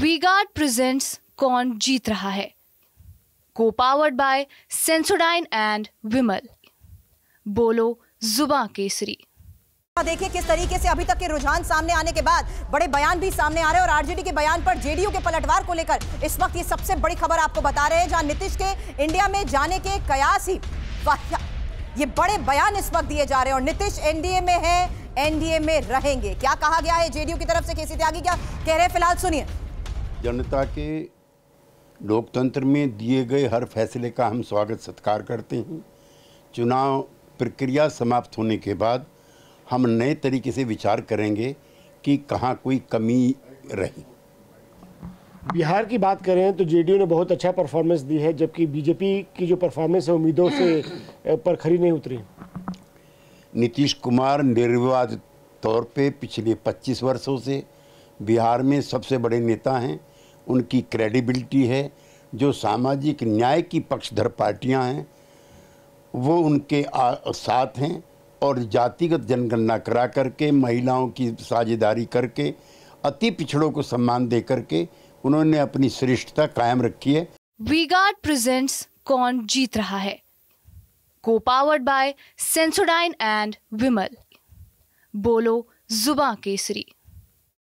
V-Guard presents कौन जीत रहा है को powered by Sensodyne and Vimal बोलो जुबा केसरी देखिए किस तरीके से अभी तक के रुझान सामने आने के बाद बड़े बयान भी सामने आ रहे हैं और आरजेडी के बयान पर जेडीयू के पलटवार को लेकर इस वक्त ये सबसे बड़ी खबर आपको बता रहे हैं जहां नीतीश के इंडिया में जाने के कयास ही ये बड़े बयान इस वक्त दिए जा रहे हैं और नीतीश एनडीए में है एनडीए में रहेंगे क्या कहा गया है जेडीयू की तरफ से केसी त्यागी क्या कह रहे हैं फिलहाल सुनिए जनता के लोकतंत्र में दिए गए हर फैसले का हम स्वागत सत्कार करते हैं चुनाव प्रक्रिया समाप्त होने के बाद हम नए तरीके से विचार करेंगे कि कहाँ कोई कमी रही बिहार की बात करें तो जेडीयू ने बहुत अच्छा परफॉर्मेंस दी है जबकि बीजेपी की जो परफॉर्मेंस है उम्मीदों से पर खरी नहीं उतरी नीतीश कुमार निर्विवाद तौर पे पिछले 25 वर्षों से बिहार में सबसे बड़े नेता हैं उनकी क्रेडिबिलिटी है जो सामाजिक न्याय की पक्षधर पार्टियां हैं वो उनके आ, साथ हैं और जातिगत जनगणना करा करके महिलाओं की साझेदारी करके अति पिछड़ों को सम्मान दे करके उन्होंने अपनी श्रेष्ठता कायम रखी है गार्ड प्रेजेंट्स कौन जीत रहा है को powered by Sensodyne and Vimal बोलो जुबा केसरी